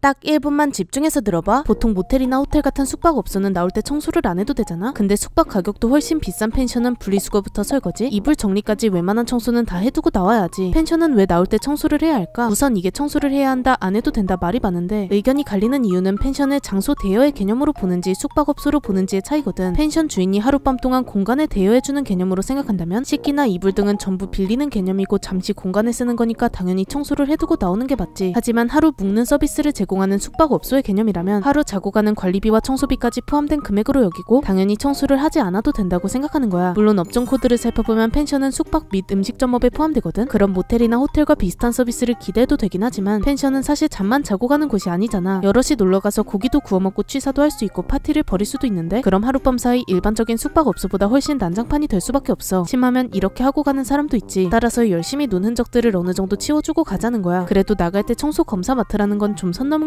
딱 1분만 집중해서 들어봐 보통 모텔이나 호텔 같은 숙박업소는 나올 때 청소를 안 해도 되잖아 근데 숙박 가격도 훨씬 비싼 펜션은 분리수거부터 설거지 이불 정리까지 웬만한 청소는 다 해두고 나와야지 펜션은 왜 나올 때 청소를 해야 할까 우선 이게 청소를 해야 한다 안 해도 된다 말이 많은데 의견이 갈리는 이유는 펜션을 장소 대여의 개념으로 보는지 숙박업소로 보는지의 차이거든 펜션 주인이 하룻밤 동안 공간에 대여해주는 개념으로 생각한다면 식기나 이불 등은 전부 빌리는 개념이고 잠시 공간에 쓰는 거니까 당연히 청소를 해두고 나오는 게 맞지 하지만 하루 묵는 서비스를 제공 제공하는 숙박업소의 개념이라면 하루 자고 가는 관리비와 청소비까지 포함된 금액으로 여기고 당연히 청소를 하지 않아도 된다고 생각하는 거야. 물론 업종 코드를 살펴보면 펜션은 숙박 및 음식점업에 포함되거든. 그럼 모텔이나 호텔과 비슷한 서비스를 기대해도 되긴 하지만 펜션은 사실 잠만 자고 가는 곳이 아니잖아. 여럿이 놀러가서 고기도 구워 먹고 취사도 할 수 있고 파티를 벌일 수도 있는데 그럼 하룻밤 사이 일반적인 숙박업소보다 훨씬 난장판이 될 수밖에 없어. 심하면 이렇게 하고 가는 사람도 있지. 따라서 열심히 논 흔적들을 어느 정도 치워주고 가자는 거야. 그래도 나갈 때 청소 검사 맡으라는 건 좀선 넘은